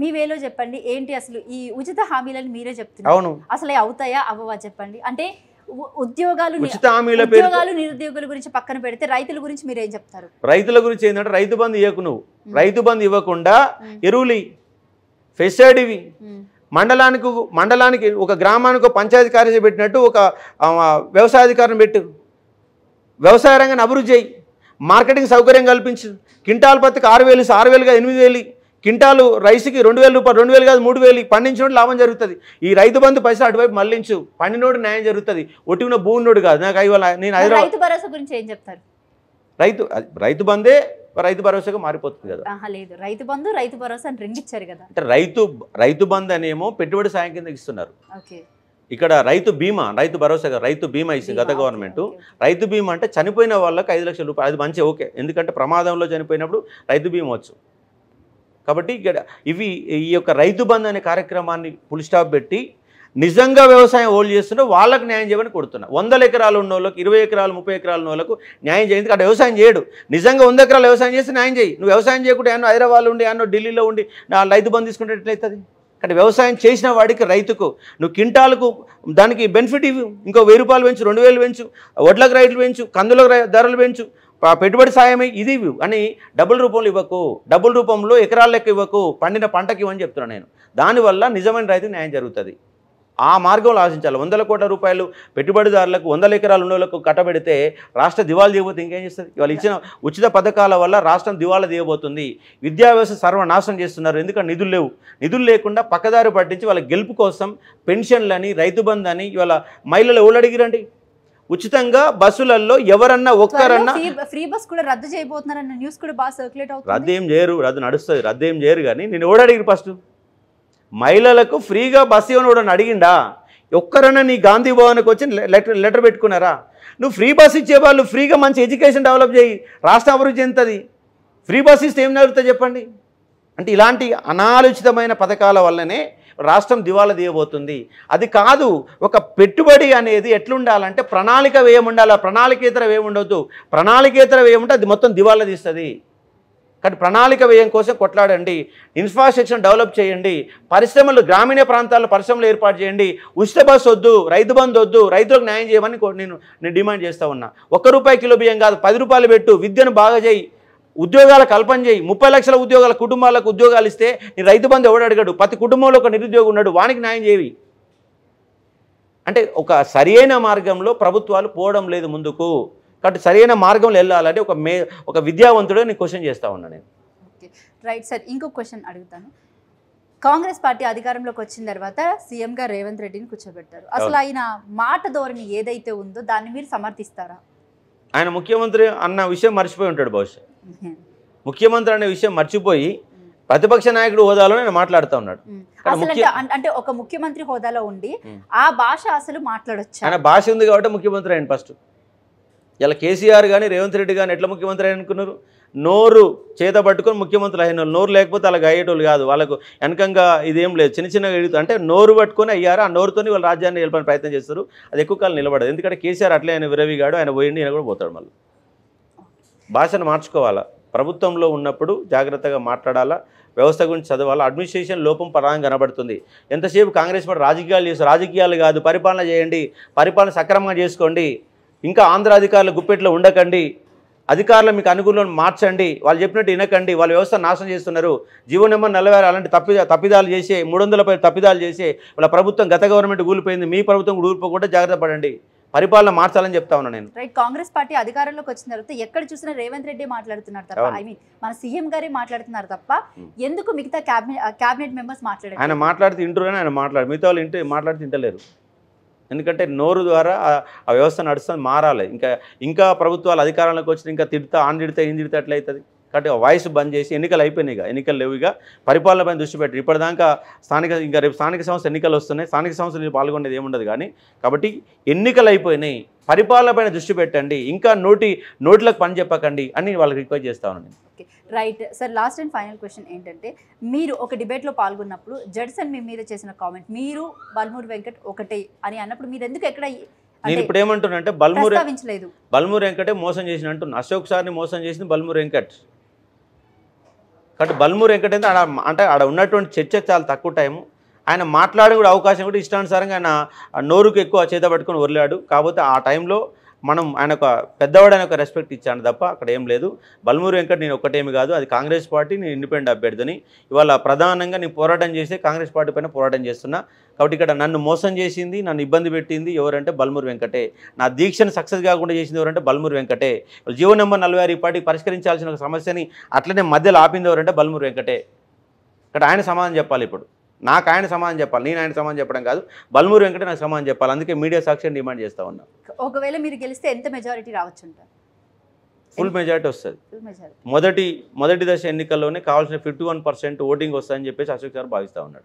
మీ వేలో చెప్పండి ఏంటి అసలు ఈ ఉచిత హామీలను మీరే చెప్తున్నారు అసలు అవుతాయా అవ్వవా చెప్పండి అంటే ఉద్యోగాలు ఉద్యోగాలు నిరుద్యోగుల గురించి పక్కన పెడితే రైతుల గురించి మీరు ఏం చెప్తారు రైతుల గురించి ఏంటంటే రైతు బంధు ఇవ్వకు నువ్వు రైతు బంధు ఇవ్వకుండా ఎరువులు ఫెసైడ్ ఇవి మండలానికి మండలానికి ఒక గ్రామానికి పంచాయతీ కార్యదర్శి పెట్టినట్టు ఒక వ్యవసాయ పెట్టు వ్యవసాయ రంగాన్ని అభివృద్ధి చేయి మార్కెటింగ్ సౌకర్యం కల్పించు క్వింటాల్ పత్తికి ఆరు వేలు ఆరు వేలుగా ఎనిమిది వేలు కింటాలు రైస్కి రెండు వేల రూపాయలు రెండు వేలు కాదు మూడు వేలు పండించినోడు లాభం జరుగుతుంది ఈ రైతు బంధు పైసలు అటువైపు మళ్ళించు పండినోడు న్యాయం జరుగుతుంది ఒట్టిన భూమినోడు కాదు నాకు అయ్యవాల నేను హైదరాబాద్ భరోసా గురించి ఏం చెప్తారు రైతు రైతు బంధే రైతు భరోసాగా మారిపోతుంది కదా లేదు రైతు బంధు రైతు భరోసా రెండు ఇచ్చారు కదా అంటే రైతు రైతు బంధు అనేమో పెట్టుబడి సాయం కింద ఇస్తున్నారు ఇక్కడ రైతు బీమా రైతు భరోసాగా రైతు బీమా ఇస్తుంది గత గవర్నమెంట్ రైతు బీమా అంటే చనిపోయిన వాళ్ళకి ఐదు లక్షల రూపాయలు అది మంచి ఓకే ఎందుకంటే ప్రమాదంలో చనిపోయినప్పుడు రైతు బీమా వచ్చు కాబట్టి ఇవి ఈ యొక్క రైతు బంధు అనే కార్యక్రమాన్ని ఫుల్ స్టాప్ పెట్టి నిజంగా వ్యవసాయం హోల్డ్ చేస్తున్నా వాళ్ళకు న్యాయం చేయమని కొడుతున్నా వందల ఎకరాలు ఉన్న వాళ్ళకి ఇరవై ఎకరాలు ముప్పై ఎకరాలు ఉన్న వాళ్ళకు న్యాయం చేయండి అక్కడ వ్యవసాయం చేయడు నిజంగా వంద ఎకరాలు వ్యవసాయం చేస్తే న్యాయం చేయి నువ్వు వ్యవసాయం చేయకుండా ఏమో హైదరాబాద్ ఉండి ఏమో ఢిల్లీలో ఉండి నా రైతు బంధు తీసుకుంటే ఎట్లయితుంది అక్కడ వ్యవసాయం చేసిన వాడికి రైతుకు నువ్వు కింటాలకు దానికి బెనిఫిట్ ఇవి ఇంకో వెయ్యి రూపాయలు పెంచు రెండు వేలు పెంచు వడ్లకు రైతులు పెంచు కందులకు ధరలు పెంచు పెట్టుబడి సాయమే ఇది అని డబుల్ రూపంలో ఇవ్వకు డబుల్ రూపంలో ఎకరాల లెక్క ఇవ్వకు పండిన పంటకి ఇవ్వని చెప్తున్నాను నేను దానివల్ల నిజమైన రైతు న్యాయం జరుగుతుంది ఆ మార్గంలో ఆశించాలి వందల కోట్ల రూపాయలు పెట్టుబడిదారులకు వందల ఎకరాలు ఉన్నోళ్ళకు కట్టబెడితే రాష్ట్ర దివాళా దిగబోతే ఇంకేం చేస్తుంది ఇవాళ ఇచ్చిన ఉచిత పథకాల వల్ల రాష్ట్రం దివాళా దిగబోతుంది విద్యా వ్యవస్థ సర్వనాశనం చేస్తున్నారు ఎందుకంటే నిధులు లేవు నిధులు లేకుండా పక్కదారి పట్టించి వాళ్ళ గెలుపు కోసం పెన్షన్లని రైతు అని ఇవాళ మహిళలు ఎవరు అడిగిరండి ఉచితంగా బస్సులలో ఎవరన్నా ఒక్కరన్నా ఫ్రీ బస్ కూడా రద్దు చేయబోతున్నారన్న న్యూస్ కూడా బాగా సర్క్యులేట్ అవుతుంది రద్దు ఏం చేయరు రద్దు నడుస్తుంది రద్దు ఏం చేయరు కానీ నేను ఎవడు అడిగి ఫస్ట్ మహిళలకు ఫ్రీగా బస్సు ఇవ్వను కూడా అడిగిండా ఒక్కరన్నా నీ గాంధీ భవన్కి వచ్చి లెటర్ లెటర్ పెట్టుకున్నారా నువ్వు ఫ్రీ బస్ ఇచ్చే వాళ్ళు ఫ్రీగా మంచి ఎడ్యుకేషన్ డెవలప్ చేయి రాష్ట్ర అభివృద్ధి ఎంతది ఫ్రీ బస్ ఇస్తే ఏం జరుగుతుంది చెప్పండి అంటే ఇలాంటి అనాలోచితమైన పథకాల వల్లనే రాష్ట్రం దివాళా తీయబోతుంది అది కాదు ఒక పెట్టుబడి అనేది ఎట్లుండాలంటే ప్రణాళిక వేయముండాలి ప్రణాళికేతర వేయముండవద్దు ప్రణాళికేతర వేయముంటే అది మొత్తం దివాలా తీస్తుంది కానీ ప్రణాళిక వ్యయం కోసం కొట్లాడండి ఇన్ఫ్రాస్ట్రక్చర్ డెవలప్ చేయండి పరిశ్రమలు గ్రామీణ ప్రాంతాల్లో పరిశ్రమలు ఏర్పాటు చేయండి ఉచిత బస్సు వద్దు రైతు బంధు వద్దు రైతులకు న్యాయం చేయమని నేను నేను డిమాండ్ చేస్తూ ఉన్నా ఒక్క రూపాయి కిలో బియ్యం కాదు పది రూపాయలు పెట్టు విద్యను బాగా చేయి ఉద్యోగాల కల్పన చేయి ముప్పై లక్షల ఉద్యోగాల కుటుంబాలకు ఉద్యోగాలు ఇస్తే నీ రైతు బంధు ఎవడు అడిగాడు ప్రతి కుటుంబంలో ఒక నిరుద్యోగం ఉన్నాడు వానికి న్యాయం చేయి అంటే ఒక సరైన మార్గంలో ప్రభుత్వాలు పోవడం లేదు ముందుకు కాబట్టి సరైన మార్గంలో వెళ్ళాలంటే ఒక మే ఒక విద్యావంతుడే నేను క్వశ్చన్ చేస్తూ ఉన్నా నేను రైట్ సార్ ఇంకో క్వశ్చన్ అడుగుతాను కాంగ్రెస్ పార్టీ అధికారంలోకి వచ్చిన తర్వాత సీఎంగా రేవంత్ రెడ్డిని కూర్చోబెట్టారు అసలు ఆయన మాట ధోరణి ఏదైతే ఉందో దాన్ని మీరు సమర్థిస్తారా ఆయన ముఖ్యమంత్రి అన్న విషయం మర్చిపోయి ఉంటాడు బహుశా ముఖ్యమంత్రి అనే విషయం మర్చిపోయి ప్రతిపక్ష నాయకుడు హోదాలో నేను మాట్లాడుతూ ఉన్నాడు అంటే ఒక ముఖ్యమంత్రి హోదాలో ఉండి ఆ భాష అసలు మాట్లాడొచ్చు ఆయన భాష ఉంది కాబట్టి ముఖ్యమంత్రి ఆయన ఫస్ట్ ఇలా కేసీఆర్ కానీ రేవంత్ రెడ్డి కానీ ఎట్లా ముఖ్యమంత్రి అనుకున్నారు నోరు చేత పట్టుకొని ముఖ్యమంత్రులు అయిన నోరు లేకపోతే అలాగ అయ్యేటోళ్ళు కాదు వాళ్ళకు వెనకంగా ఇదేం లేదు చిన్న చిన్నగా ఎడుగుతారు అంటే నోరు పట్టుకొని అయ్యారు ఆ నోరుతోని వాళ్ళు రాజ్యాన్ని వెళ్ళిపోయిన ప్రయత్నం చేస్తారు అది ఎక్కువ కాలం నిలబడదు ఎందుకంటే కేసీఆర్ అట్లే ఆయన విరవిగాడు ఆయన పోయిండి ఆయన కూడా పోతాడు మళ్ళీ భాషను మార్చుకోవాలా ప్రభుత్వంలో ఉన్నప్పుడు జాగ్రత్తగా మాట్లాడాలా వ్యవస్థ గురించి చదవాలా అడ్మినిస్ట్రేషన్ లోపం పరంగా కనబడుతుంది ఎంతసేపు కాంగ్రెస్ పార్టీ రాజకీయాలు చేస్తారు రాజకీయాలు కాదు పరిపాలన చేయండి పరిపాలన సక్రమంగా చేసుకోండి ఇంకా ఆంధ్ర అధికారులు గుప్పెట్లో ఉండకండి అధికారులు మీకు అనుగుణంలో మార్చండి వాళ్ళు చెప్పినట్టు వినకండి వాళ్ళ వ్యవస్థ నాశనం చేస్తున్నారు జీవో నెంబర్ నలభై అలాంటి తప్పి తప్పిదాలు చేసే మూడు వందలపై తప్పిదాలు చేసే వాళ్ళ ప్రభుత్వం గత గవర్నమెంట్ కూలిపోయింది మీ ప్రభుత్వం కూలిపోకుండా జాగ్రత్త పడండి పరిపాలన మార్చాలని చెప్తా ఉన్నాను నేను రైట్ కాంగ్రెస్ పార్టీ అధికారంలోకి వచ్చిన తర్వాత ఎక్కడ చూసినా రేవంత్ రెడ్డి మాట్లాడుతున్నారు తప్ప ఐ మీన్ మన సీఎం గారే మాట్లాడుతున్నారు తప్ప ఎందుకు మిగతా క్యాబినెట్ క్యాబినెట్ మెంబర్స్ మాట్లాడారు ఆయన మాట్లాడితే ఇంటర్ ఆయన మాట్లాడు మిగతా వాళ్ళు ఇంటే మాట్లాడితే ఇంటలేరు ఎందుకంటే నోరు ద్వారా ఆ వ్యవస్థ నడుస్తుంది మారాలి ఇంకా ఇంకా ప్రభుత్వాలు అధికారంలోకి వచ్చిన ఇంకా తిడితే ఆన్ తిడితే ఏం తిడితే అట్లయితుంది కాబట్టి వాయిస్ బంద్ చేసి ఎన్నికలు అయిపోయినాయి ఇక ఎన్నికలు లేవుగా పరిపాలనపై దృష్టి పెట్టి ఇప్పటిదాకా స్థానిక ఇంకా రేపు స్థానిక సంస్థ ఎన్నికలు వస్తున్నాయి స్థానిక సంస్థలు పాల్గొనేది ఏముండదు కానీ కాబట్టి ఎన్నికలు అయిపోయినాయి పరిపాలన దృష్టి పెట్టండి ఇంకా నోటి నోట్లకు పని చెప్పకండి అని వాళ్ళకి రిక్వెస్ట్ చేస్తాను నేను right sir last and final question ఏంటంటే మీరు ఒక డిబేట్లో పాల్గొన్నప్పుడు జడ్సన్ మీ మీద చేసిన కామెంట్ మీరు బల్మూరి వెంకట్ ఒకటే అని అన్నప్పుడు మీరు ఎందుకు ఎక్కడ నేను ఇప్పుడు ఏమంటున్నా అంటే బల్మూరి బల్మూరి వెంకటే మోసం చేసిన అంటున్నా అశోక్ సార్ని మోసం చేసింది బల్మూరి వెంకట్ కాబట్టి బల్మూరు ఎక్కడైతే ఆడ అంటే ఆడ ఉన్నటువంటి చర్చ చాలా తక్కువ టైము ఆయన మాట్లాడే కూడా అవకాశం కూడా ఇష్టానుసారంగా ఆయన నోరుకు ఎక్కువ చేత పట్టుకొని వదిలాడు కాకపోతే ఆ టైంలో మనం ఆయన ఒక పెద్దవాడని ఒక రెస్పెక్ట్ ఇచ్చాను తప్ప అక్కడ ఏం లేదు బల్మూరు వెంకట నేను ఒక్కటేమి కాదు అది కాంగ్రెస్ పార్టీ నేను ఇండిపెండెంట్ అభ్యర్థిని ఇవాళ ప్రధానంగా నేను పోరాటం చేస్తే కాంగ్రెస్ పార్టీ పైన పోరాటం చేస్తున్నా కాబట్టి ఇక్కడ నన్ను మోసం చేసింది నన్ను ఇబ్బంది పెట్టింది ఎవరంటే బల్మూరు వెంకటే నా దీక్షను సక్సెస్ కాకుండా చేసింది ఎవరంటే బల్మూరు వెంకటే జీవో నెంబర్ నలభై ఆరు పార్టీ పరిష్కరించాల్సిన ఒక సమస్యని అట్లనే మధ్యలో ఆపింది ఎవరంటే బల్మూరు వెంకటే ఇక్కడ ఆయన సమాధానం చెప్పాలి ఇప్పుడు నాకు ఆయన సమాధానం చెప్పాలి నేను ఆయన సమాధానం చెప్పడం కాదు బల్మూరు వెంకటే నాకు సమాధానం చెప్పాలి అందుకే మీడియా సాక్షిని డిమాండ్ చేస్తూ ఉన్నా ఒకవేళ మీరు గెలిస్తే ఎంత మెజారిటీ రావచ్చు ఫుల్ మెజారిటీ వస్తుంది మొదటి మొదటి దశ ఎన్నికల్లోనే కావాల్సిన ఫిఫ్టీ వన్ పర్సెంట్ ఓటింగ్ వస్తుందని చెప్పేసి అశోక్ సార్ భావిస్తూ ఉన్నాడు